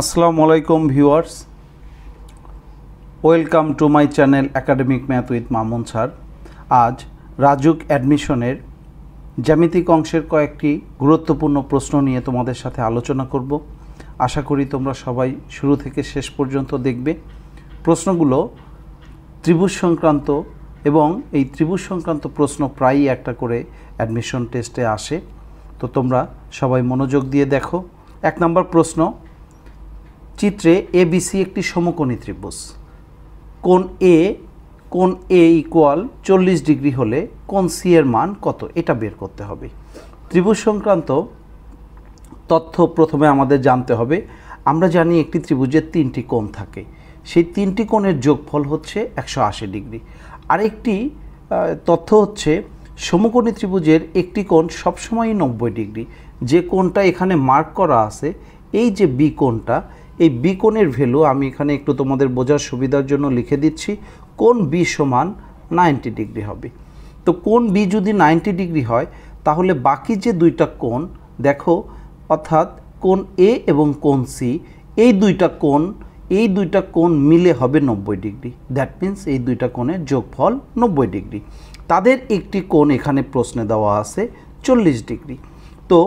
আসসালামু আলাইকুম viewers welcome to my channel academic math with Mamun sir আজ রাজুক অ্যাডমিশনের জ্যামিতিক অংশের কয়েকটি গুরুত্বপূর্ণ প্রশ্ন নিয়ে তোমাদের সাথে আলোচনা করব আশা করি তোমরা সবাই শুরু থেকে শেষ পর্যন্ত দেখবে প্রশ্নগুলো ত্রিভুজ সংক্রান্ত এবং এই ত্রিভুজ সংক্রান্ত প্রশ্ন প্রায়ই একটা করে অ্যাডমিশন টেস্টে আসে তো তোমরা সবাই মনোযোগ দিয়ে দেখো এক নম্বর প্রশ্ন চিত্রে এবিসি একটি সমকোণী ত্রিভুজ কোন এ কোন এ ইকুয়াল চল্লিশ ডিগ্রি হলে কোন সি এর মান কত এটা বের করতে হবে ত্রিভুজ সংক্রান্ত তথ্য প্রথমে আমাদের জানতে হবে আমরা জানি একটি ত্রিভুজের তিনটি কোণ থাকে সেই তিনটি কোণের যোগফল হচ্ছে একশো আশি ডিগ্রি আরেকটি তথ্য হচ্ছে সমকোণী ত্রিভুজের একটি কোণ সবসময়ই নব্বই ডিগ্রি যে কোণটা এখানে মার্ক করা আছে এই যে বি কোণটা এই বি কোণের ভ্যালু আমি এখানে একটু তোমাদের বোঝার সুবিধার জন্য লিখে দিচ্ছি কোন বি সমান নাইনটি ডিগ্রি হবে তো কোন বি যদি নাইনটি ডিগ্রি হয় তাহলে বাকি যে দুইটা কোণ দেখো অর্থাৎ কোন এ এবং কোন সি এই দুইটা কোণ এই দুইটা কোণ মিলে হবে নব্বই ডিগ্রি দ্যাট মিন্স এই দুইটা কোণের যোগফল নব্বই ডিগ্রি তাদের একটি কোণ এখানে প্রশ্নে দেওয়া আছে চল্লিশ ডিগ্রি তো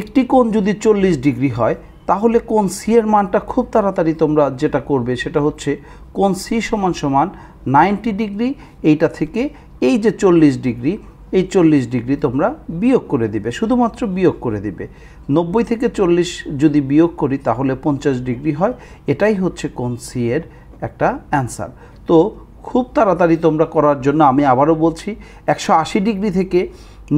একটি কোণ যদি চল্লিশ ডিগ্রি হয় তাহলে কোন সি এর মানটা খুব তাড়াতাড়ি তোমরা যেটা করবে সেটা হচ্ছে কোন সি সমান সমান নাইনটি ডিগ্রি এইটা থেকে এই যে চল্লিশ ডিগ্রি এই চল্লিশ ডিগ্রি তোমরা বিয়োগ করে দিবে শুধুমাত্র বিয়োগ করে দিবে নব্বই থেকে চল্লিশ যদি বিয়োগ করি তাহলে পঞ্চাশ ডিগ্রি হয় এটাই হচ্ছে কোন সি এর একটা অ্যান্সার তো খুব তাড়াতাড়ি তোমরা করার জন্য আমি আবারও বলছি একশো আশি ডিগ্রি থেকে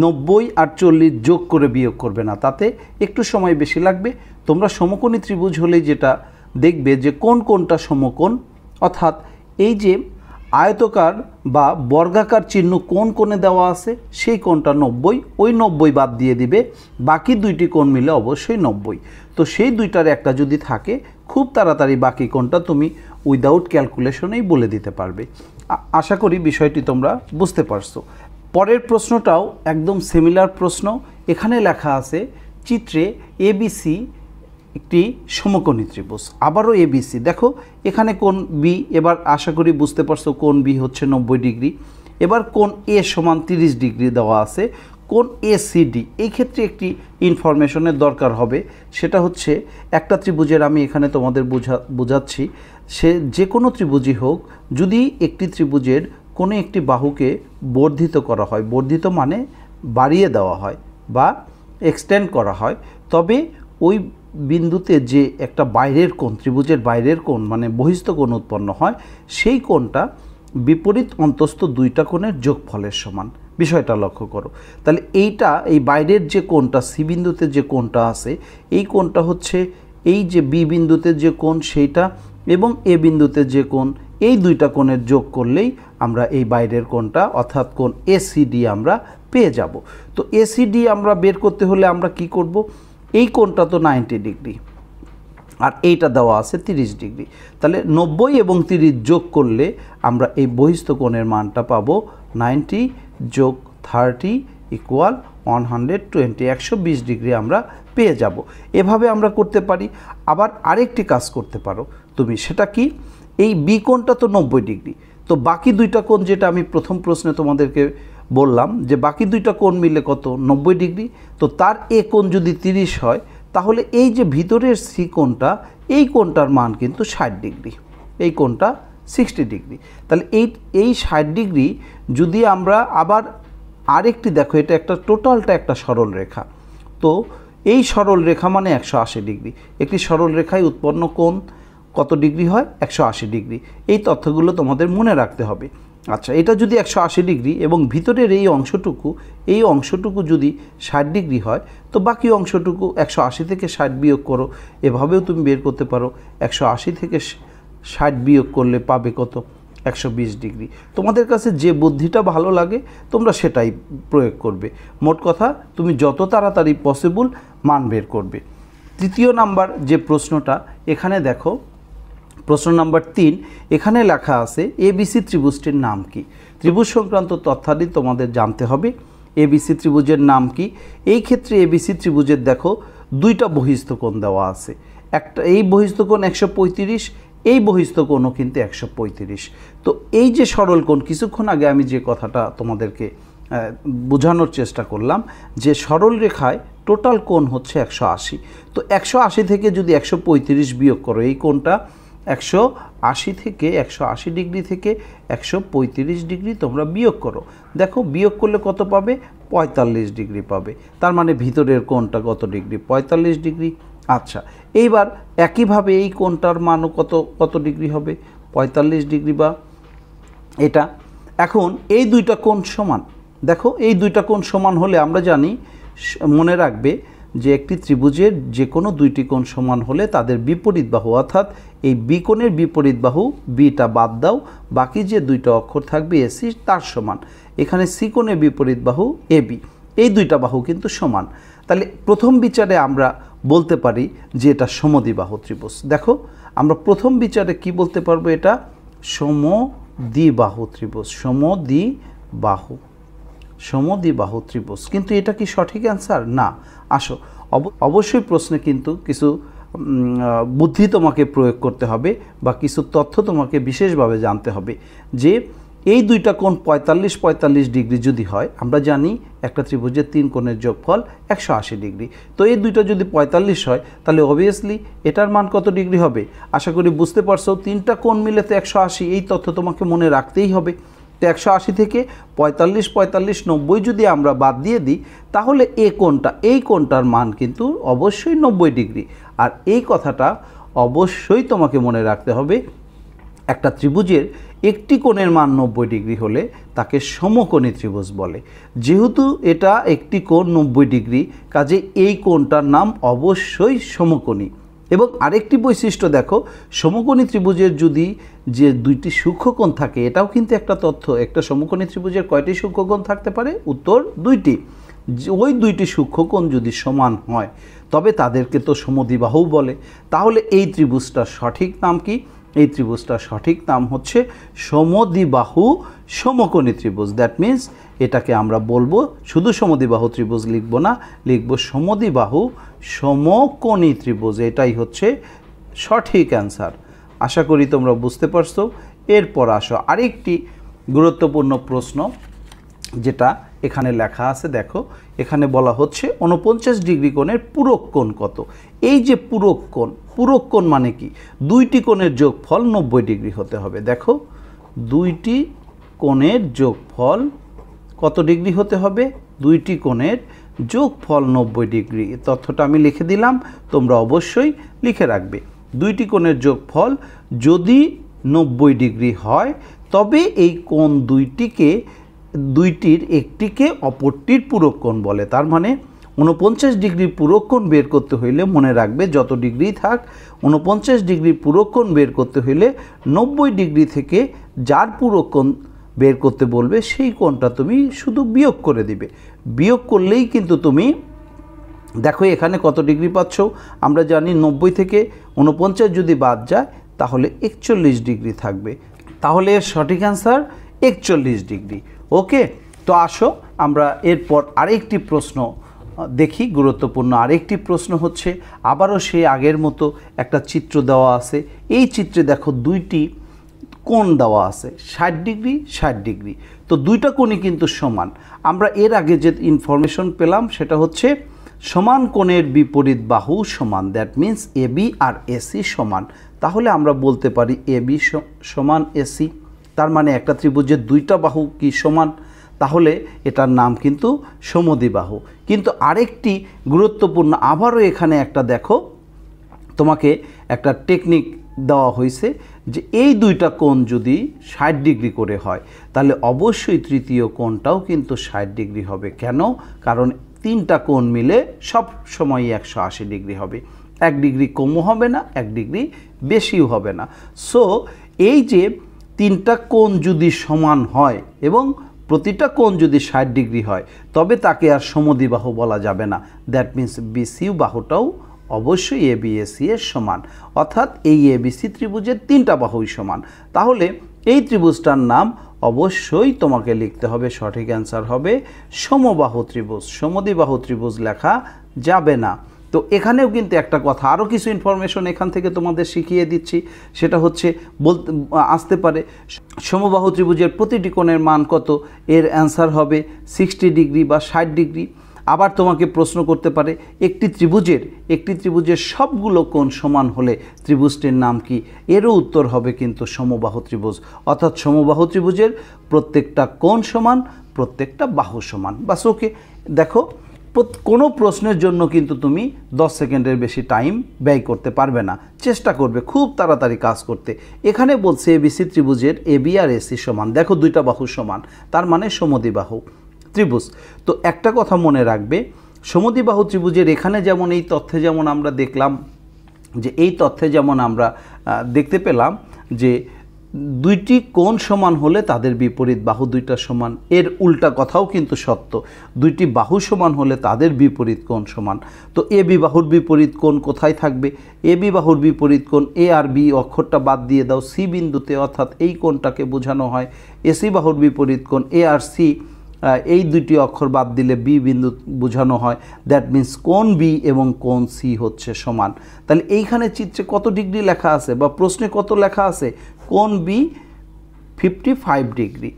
নব্বই আর চল্লিশ যোগ করে বিয়োগ করবে না তাতে একটু সময় বেশি লাগবে তোমরা সমকোণী ত্রিভুজ হলে যেটা দেখবে যে কোন কোনটা সমকোণ অর্থাৎ এই যে আয়তকার বা বর্গাকার চিহ্ন কোন কোণে দেওয়া আছে সেই কোণটা নব্বই ওই নব্বই বাদ দিয়ে দিবে বাকি দুইটি কোণ মিলে অবশ্যই নব্বই তো সেই দুইটার একটা যদি থাকে খুব তাড়াতাড়ি বাকি কোণটা তুমি উইদাউট ক্যালকুলেশনেই বলে দিতে পারবে আশা করি বিষয়টি তোমরা বুঝতে পারছো পরের প্রশ্নটাও একদম সিমিলার প্রশ্ন এখানে লেখা আছে চিত্রে এবিসি একটি সমকোণী ত্রিভুজ আবারও এবিসি দেখো এখানে কোন বি এবার আশা করি বুঝতে পারছো কোন বি হচ্ছে নব্বই ডিগ্রি এবার কোন এ সমান তিরিশ ডিগ্রি দেওয়া আছে কোন এ সি ডি এই ক্ষেত্রে একটি ইনফরমেশনের দরকার হবে সেটা হচ্ছে একটা ত্রিভুজের আমি এখানে তোমাদের বোঝা বোঝাচ্ছি সে যে কোনো ত্রিভুজই হোক যদি একটি ত্রিভুজের কোনো একটি বাহুকে বর্ধিত করা হয় বর্ধিত মানে বাড়িয়ে দেওয়া হয় বা এক্সটেন্ড করা হয় তবে ওই বিন্দুতে যে একটা বাইরের কোণ ত্রিভুজের বাইরের কোণ মানে বহিস্থ কোণ উৎপন্ন হয় সেই কোণটা বিপরীত অন্তস্থ দুইটা কোণের যোগফলের সমান বিষয়টা লক্ষ্য করো তাহলে এইটা এই বাইরের যে কোণটা সি বিন্দুতে যে কোণটা আছে এই কোণটা হচ্ছে এই যে বি বিন্দুতে যে কোণ সেইটা এবং এ বিন্দুতে যে কোণ এই দুইটা কোণের যোগ করলেই আমরা এই বাইরের কোণটা অর্থাৎ কোণ এসিডি আমরা পেয়ে যাব তো এসিডি আমরা বের করতে হলে আমরা কি করব এই কোণটা তো নাইনটি ডিগ্রি আর এইটা দেওয়া আছে তিরিশ ডিগ্রি তাহলে নব্বই এবং তিরিশ যোগ করলে আমরা এই বহিস্থ কোণের মানটা পাব নাইনটি যোগ thirty equal one hundred twenty একশো বিশ ডিগ্রি আমরা পেয়ে যাব এভাবে আমরা করতে পারি আবার আরেকটি কাজ করতে পারো তুমি সেটা কি এই বি কোণটা তো নব্বই ডিগ্রি তো বাকি দুইটা কোণ যেটা আমি প্রথম প্রশ্নে তোমাদেরকে বললাম যে বাকি দুইটা কোণ মিলে কত নব্বই ডিগ্রি তো তার এ কোণ যদি তিরিশ হয় তাহলে এই যে ভিতরের সি কোণটা এই কোণটার মান কিন্তু ষাট ডিগ্রি এই কোণটা সিক্সটি ডিগ্রি তাহলে এই এই ষাট ডিগ্রি যদি আমরা আবার আরেকটি দেখো এটা একটা টোটালটা একটা সরল রেখা তো এই সরল রেখা মানে একশো আশি ডিগ্রি একটি সরল রেখায় উৎপন্ন কোণ কত ডিগ্রি হয় একশো আশি ডিগ্রি এই তথ্যগুলো তোমাদের মনে রাখতে হবে আচ্ছা এটা যদি একশো আশি ডিগ্রি এবং ভিতরের এই অংশটুকু এই অংশটুকু যদি ষাট ডিগ্রি হয় তো বাকি অংশটুকু একশো আশি থেকে ষাট বিয়োগ করো এভাবেও তুমি বের করতে পারো একশো আশি থেকে ষাট বিয়োগ করলে পাবে কত একশো ডিগ্রি তোমাদের কাছে যে বুদ্ধিটা ভালো লাগে তোমরা সেটাই প্রয়োগ করবে মোট কথা তুমি যত তাড়াতাড়ি পসিবল মান বের করবে তৃতীয় নাম্বার যে প্রশ্নটা এখানে দেখো প্রশ্ন নাম্বার তিন এখানে লেখা আছে এবিসি ত্রিভুজটির নাম কি ত্রিভুজ সংক্রান্ত তথ্যাদি তোমাদের জানতে হবে এবিসি ত্রিভুজের নাম কি এই ক্ষেত্রে এবিসি ত্রিভুজের দেখো দুইটা বহিস্থকোণ দেওয়া আছে একটা এই বহিস্থকোণ একশো পঁয়ত্রিশ এই বহিস্থকোণও কিন্তু একশো পঁয়ত্রিশ তো এই যে সরলকোণ কিছুক্ষণ আগে আমি যে কথাটা তোমাদেরকে বোঝানোর চেষ্টা করলাম যে সরল রেখায় টোটাল কোণ হচ্ছে একশো আশি তো একশো আশি থেকে যদি একশো পঁয়ত্রিশ বিয়োগ করো এই কোণটা একশো আশি থেকে একশো আশি ডিগ্রি থেকে একশো পঁয়ত্রিশ ডিগ্রি তোমরা বিয়োগ করো দেখো বিয়োগ করলে কত পাবে পঁয়তাল্লিশ ডিগ্রি পাবে তার মানে ভিতরের কোণটা কত ডিগ্রি পঁয়তাল্লিশ ডিগ্রি আচ্ছা এইবার একইভাবে এই কোণটার মানও কত কত ডিগ্রি হবে পঁয়তাল্লিশ ডিগ্রি বা এটা এখন এই দুইটা কোণ সমান দেখো এই দুইটা কোণ সমান হলে আমরা জানি মনে রাখবে যে একটি ত্রিভুজের যে কোনো দুইটি কোণ সমান হলে তাদের বিপরীত বাহু অর্থাৎ এই বি কোণের বিপরীত বাহু বিটা বাদ দাও বাকি যে দুইটা অক্ষর থাকবে এসি তার সমান এখানে সি কোণের বিপরীত বাহু এ বি এই দুইটা বাহু কিন্তু সমান তাহলে প্রথম বিচারে আমরা বলতে পারি যে এটা সমদিবাহু ত্রিভুজ দেখো আমরা প্রথম বিচারে কি বলতে পারবো এটা সমদিবাহু ত্রিভুজ সমদ্বিবাহু সমদিবাহু ত্রিভুজ কিন্তু এটা কি সঠিক অ্যান্সার না আসো অবশ্যই প্রশ্নে কিন্তু কিছু বুদ্ধি তোমাকে প্রয়োগ করতে হবে বা কিছু তথ্য তোমাকে বিশেষভাবে জানতে হবে যে এই দুইটা কোণ পঁয়তাল্লিশ পঁয়তাল্লিশ ডিগ্রি যদি হয় আমরা জানি একটা ত্রিভুজের তিন কোণের যোগফল একশো আশি ডিগ্রি তো এই দুইটা যদি পঁয়তাল্লিশ হয় তাহলে অবভিয়াসলি এটার মান কত ডিগ্রি হবে আশা করি বুঝতে পারছো তিনটা কোণ মিলে তো একশো আশি এই তথ্য তোমাকে মনে রাখতেই হবে তো একশো আশি থেকে পঁয়তাল্লিশ পঁয়তাল্লিশ নব্বই যদি আমরা বাদ দিয়ে দিই তাহলে এ কোনটা এই কোণটার মান কিন্তু অবশ্যই নব্বই ডিগ্রি আর এই কথাটা অবশ্যই তোমাকে মনে রাখতে হবে একটা ত্রিভুজের একটি কোণের মান নব্বই ডিগ্রি হলে তাকে সমকোণী ত্রিভুজ বলে যেহেতু এটা একটি কোণ নব্বই ডিগ্রি কাজে এই কোণটার নাম অবশ্যই সমকোণী এবং আরেকটি বৈশিষ্ট্য দেখো সমকোণী ত্রিভুজের যদি যে দুইটি সূক্ষ্মকোণ থাকে এটাও কিন্তু একটা তথ্য একটা সমকোণী ত্রিভুজের কয়টি সূক্ষ্মকোণ থাকতে পারে উত্তর দুইটি ওই দুইটি সূক্ষ্মকোণ যদি সমান হয় তবে তাদেরকে তো সমদিবাহু বলে তাহলে এই ত্রিভুজটার সঠিক নাম কি এই ত্রিভুজটার সঠিক নাম হচ্ছে সমদিবাহু সমকোণী ত্রিভুজ দ্যাট মিন্স এটাকে আমরা বলবো শুধু সমদিবাহু ত্রিভুজ লিখব না লিখব সমদিবাহু সমকোণী ত্রিভুজ এটাই হচ্ছে সঠিক অ্যান্সার আশা করি তোমরা বুঝতে পারছো এরপর আসো আরেকটি গুরুত্বপূর্ণ প্রশ্ন যেটা এখানে লেখা আছে দেখো এখানে বলা হচ্ছে উনপঞ্চাশ ডিগ্রি কোণের পূরক কোণ কত এই যে পূরক কোণ পূরক কোণ মানে কি দুইটি কোণের যোগফল নব্বই ডিগ্রি হতে হবে দেখো দুইটি কোণের যোগফল কত ডিগ্রি হতে হবে দুইটি কোণের যোগ ফল নব্বই ডিগ্রি তথ্যটা আমি লিখে দিলাম তোমরা অবশ্যই লিখে রাখবে দুইটি কোণের যোগ ফল যদি নব্বই ডিগ্রি হয় তবে এই কোণ দুইটিকে দুইটির একটিকে অপরটির পুরো কোণ বলে তার মানে উনপঞ্চাশ ডিগ্রি পুরক্ষণ বের করতে হইলে মনে রাখবে যত ডিগ্রি থাক উনপঞ্চাশ ডিগ্রি পুরক্ষণ বের করতে হইলে নব্বই ডিগ্রি থেকে যার পুরক্ষণ বের করতে বলবে সেই কোণটা তুমি শুধু বিয়োগ করে দিবে বিয়োগ করলেই কিন্তু তুমি দেখো এখানে কত ডিগ্রি পাচ্ছ আমরা জানি নব্বই থেকে উনপঞ্চাশ যদি বাদ যায় তাহলে একচল্লিশ ডিগ্রি থাকবে তাহলে এর সঠিক অ্যান্সার একচল্লিশ ডিগ্রি ওকে তো আসো আমরা এরপর আরেকটি প্রশ্ন দেখি গুরুত্বপূর্ণ আরেকটি প্রশ্ন হচ্ছে আবারও সেই আগের মতো একটা চিত্র দেওয়া আছে এই চিত্রে দেখো দুইটি কোণ দেওয়া আছে ষাট ডিগ্রি ষাট ডিগ্রি তো দুইটা কোণই কিন্তু সমান আমরা এর আগে যে ইনফরমেশন পেলাম সেটা হচ্ছে সমান কোণের বিপরীত বাহু সমান দ্যাট মিন্স এ বি আর এসি সমান তাহলে আমরা বলতে পারি এ বি সমান এসি তার মানে একটা ত্রিভুজের দুইটা বাহু কি সমান তাহলে এটার নাম কিন্তু সমদিবাহু কিন্তু আরেকটি গুরুত্বপূর্ণ আবারও এখানে একটা দেখো তোমাকে একটা টেকনিক দেওয়া হয়েছে যে এই দুইটা কোণ যদি ষাট ডিগ্রি করে হয় তাহলে অবশ্যই তৃতীয় কোণটাও কিন্তু ষাট ডিগ্রি হবে কেন কারণ তিনটা কোণ মিলে সব সময় একশো আশি ডিগ্রি হবে এক ডিগ্রি কমও হবে না এক ডিগ্রি বেশিও হবে না সো এই যে তিনটা কোণ যদি সমান হয় এবং প্রতিটা কোণ যদি ষাট ডিগ্রি হয় তবে তাকে আর সমদিবাহু বলা যাবে না দ্যাট মিন্স বিসিউ বাহুটাও অবশ্যই এ বি এসি এর সমান অর্থাৎ এই এবিসি ত্রিভুজের তিনটা বাহুই সমান তাহলে এই ত্রিভুজটার নাম অবশ্যই তোমাকে লিখতে হবে সঠিক অ্যান্সার হবে সমবাহু ত্রিভুজ সমদিবাহু ত্রিভুজ লেখা যাবে না তো এখানেও কিন্তু একটা কথা আরও কিছু ইনফরমেশন এখান থেকে তোমাদের শিখিয়ে দিচ্ছি সেটা হচ্ছে বলতে আসতে পারে সমবাহু ত্রিভুজের প্রতিটি কোণের মান কত এর অ্যান্সার হবে সিক্সটি ডিগ্রি বা ষাট ডিগ্রি আবার তোমাকে প্রশ্ন করতে পারে একটি ত্রিভুজের একটি ত্রিভুজের সবগুলো কোণ সমান হলে ত্রিভুজটির নাম কি এরও উত্তর হবে কিন্তু সমবাহু ত্রিভুজ অর্থাৎ সমবাহু ত্রিভুজের প্রত্যেকটা কোণ সমান প্রত্যেকটা বাহু সমান বাস ওকে দেখো কোনো প্রশ্নের জন্য কিন্তু তুমি 10 সেকেন্ডের বেশি টাইম ব্যয় করতে পারবে না চেষ্টা করবে খুব তাড়াতাড়ি কাজ করতে এখানে বলছে এবিসি ত্রিভুজের এবি আর এসি সমান দেখো দুইটা বাহু সমান তার মানে সমদিবাহু ত্রিভুজ তো একটা কথা মনে রাখবে সমুদ্রিবাহু ত্রিভুজের এখানে যেমন এই তথ্যে যেমন আমরা দেখলাম যে এই তথ্যে যেমন আমরা দেখতে পেলাম যে দুইটি কোণ সমান হলে তাদের বিপরীত বাহু দুইটা সমান এর উল্টা কথাও কিন্তু সত্য দুইটি বাহু সমান হলে তাদের বিপরীত কোণ সমান তো এ বিবাহুর বিপরীত কোণ কোথায় থাকবে এ বিবাহুর বিপরীত কোণ এ আর বি অক্ষরটা বাদ দিয়ে দাও সি বিন্দুতে অর্থাৎ এই কোণটাকে বোঝানো হয় এসি বাহুর বিপরীত কোণ এ আর সি এই দুটি অক্ষর বাদ দিলে বি বিন্দু বোঝানো হয় দ্যাট মিন্স কোন বি এবং কোন সি হচ্ছে সমান তাহলে এইখানে চিত্রে কত ডিগ্রি লেখা আছে বা প্রশ্নে কত লেখা আছে কোন বি ফিফটি ফাইভ ডিগ্রি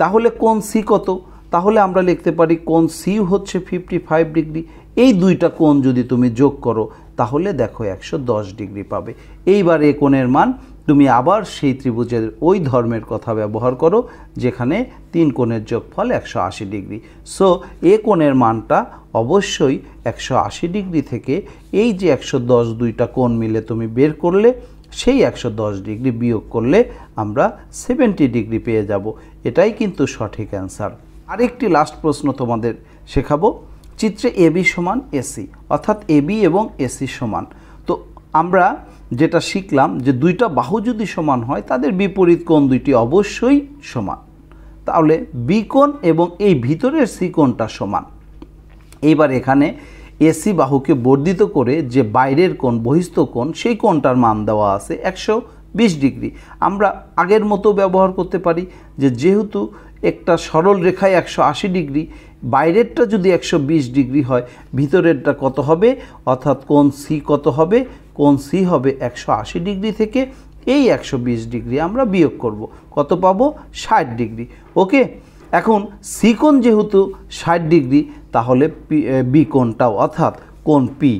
তাহলে কোন সি কত তাহলে আমরা লিখতে পারি কোন সি হচ্ছে ফিফটি ফাইভ ডিগ্রি এই দুইটা কোণ যদি তুমি যোগ করো তাহলে দেখো একশো ডিগ্রি পাবে এইবার এ কোণের মান তুমি আবার সেই ত্রিভুজের ওই ধর্মের কথা ব্যবহার করো যেখানে তিন কোণের যোগফল একশো আশি ডিগ্রি সো এ কোণের মানটা অবশ্যই একশো আশি ডিগ্রি থেকে এই যে একশো দশ দুইটা কোণ মিলে তুমি বের করলে সেই একশো দশ ডিগ্রি বিয়োগ করলে আমরা সেভেন্টি ডিগ্রি পেয়ে যাব এটাই কিন্তু সঠিক অ্যান্সার আরেকটি লাস্ট প্রশ্ন তোমাদের শেখাবো চিত্রে এবি সমান এসি অর্থাৎ এবি এবং এসি সমান তো আমরা যেটা শিখলাম যে দুইটা বাহু যদি সমান হয় তাদের বিপরীত কোণ দুইটি অবশ্যই সমান তাহলে বিকোণ এবং এই ভিতরের সি কোণটা সমান এইবার এখানে এসি বাহুকে বর্ধিত করে যে বাইরের কোণ বহিস্থ কোণ সেই কোণটার মান দেওয়া আছে একশো বিশ ডিগ্রি আমরা আগের মতো ব্যবহার করতে পারি যে যেহেতু একটা সরল রেখায় একশো আশি ডিগ্রি বাইরেরটা যদি একশো বিশ ডিগ্রি হয় ভিতরেরটা কত হবে অর্থাৎ কোন সি কত হবে কোন সি হবে একশো ডিগ্রি থেকে এই একশো ডিগ্রি আমরা বিয়োগ করব কত পাবো ষাট ডিগ্রি ওকে এখন সি কোণ যেহেতু ষাট ডিগ্রি তাহলে বি কোণটাও অর্থাৎ কোন পি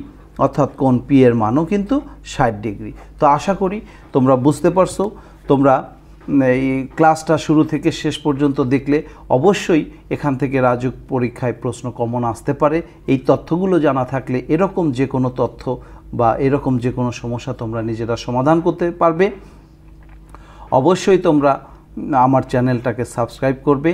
অর্থাৎ কোন পি এর মানও কিন্তু ষাট ডিগ্রি তো আশা করি তোমরা বুঝতে পারছো তোমরা এই ক্লাসটা শুরু থেকে শেষ পর্যন্ত দেখলে অবশ্যই এখান থেকে রাজুক পরীক্ষায় প্রশ্ন কমন আসতে পারে এই তথ্যগুলো জানা থাকলে এরকম যে কোনো তথ্য বা এরকম যে কোনো সমস্যা তোমরা নিজেরা সমাধান করতে পারবে অবশ্যই তোমরা আমার চ্যানেলটাকে সাবস্ক্রাইব করবে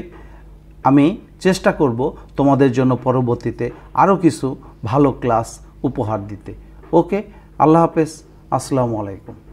আমি চেষ্টা করব তোমাদের জন্য পরবর্তীতে আরও কিছু ভালো ক্লাস উপহার দিতে ওকে আল্লাহ হাফেজ আসসালামু আলাইকুম